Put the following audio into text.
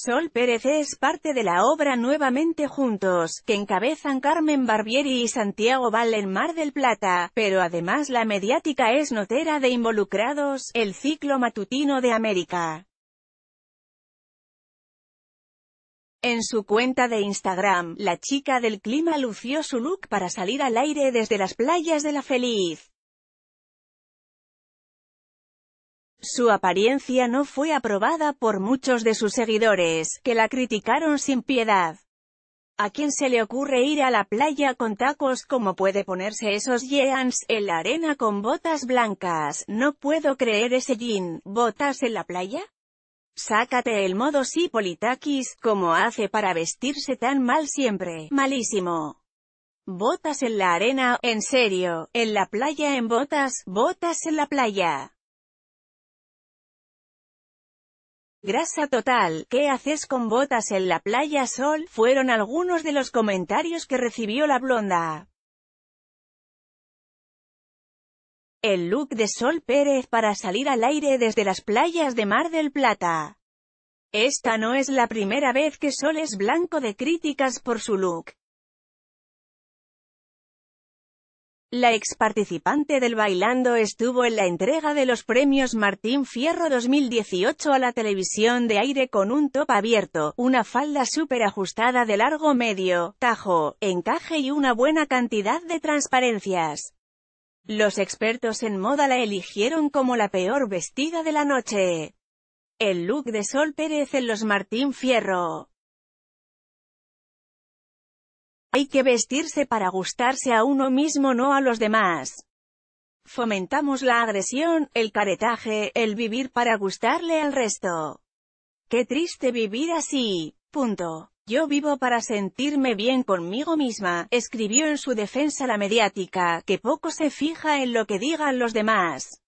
Sol Pérez es parte de la obra Nuevamente Juntos, que encabezan Carmen Barbieri y Santiago Val en Mar del Plata, pero además la mediática es notera de Involucrados, el ciclo matutino de América. En su cuenta de Instagram, la chica del clima lució su look para salir al aire desde las playas de La Feliz. Su apariencia no fue aprobada por muchos de sus seguidores, que la criticaron sin piedad. ¿A quién se le ocurre ir a la playa con tacos como puede ponerse esos jeans en la arena con botas blancas? No puedo creer ese jean, ¿botas en la playa? Sácate el modo sí politakis, como hace para vestirse tan mal siempre, malísimo. Botas en la arena, en serio, en la playa en botas, botas en la playa. Grasa total, ¿qué haces con botas en la playa sol? Fueron algunos de los comentarios que recibió la blonda. El look de Sol Pérez para salir al aire desde las playas de Mar del Plata. Esta no es la primera vez que Sol es blanco de críticas por su look. La ex participante del Bailando estuvo en la entrega de los premios Martín Fierro 2018 a la televisión de aire con un top abierto, una falda súper ajustada de largo medio, tajo, encaje y una buena cantidad de transparencias. Los expertos en moda la eligieron como la peor vestida de la noche. El look de Sol Pérez en los Martín Fierro. Hay que vestirse para gustarse a uno mismo no a los demás. Fomentamos la agresión, el caretaje, el vivir para gustarle al resto. Qué triste vivir así. Punto. Yo vivo para sentirme bien conmigo misma, escribió en su defensa la mediática, que poco se fija en lo que digan los demás.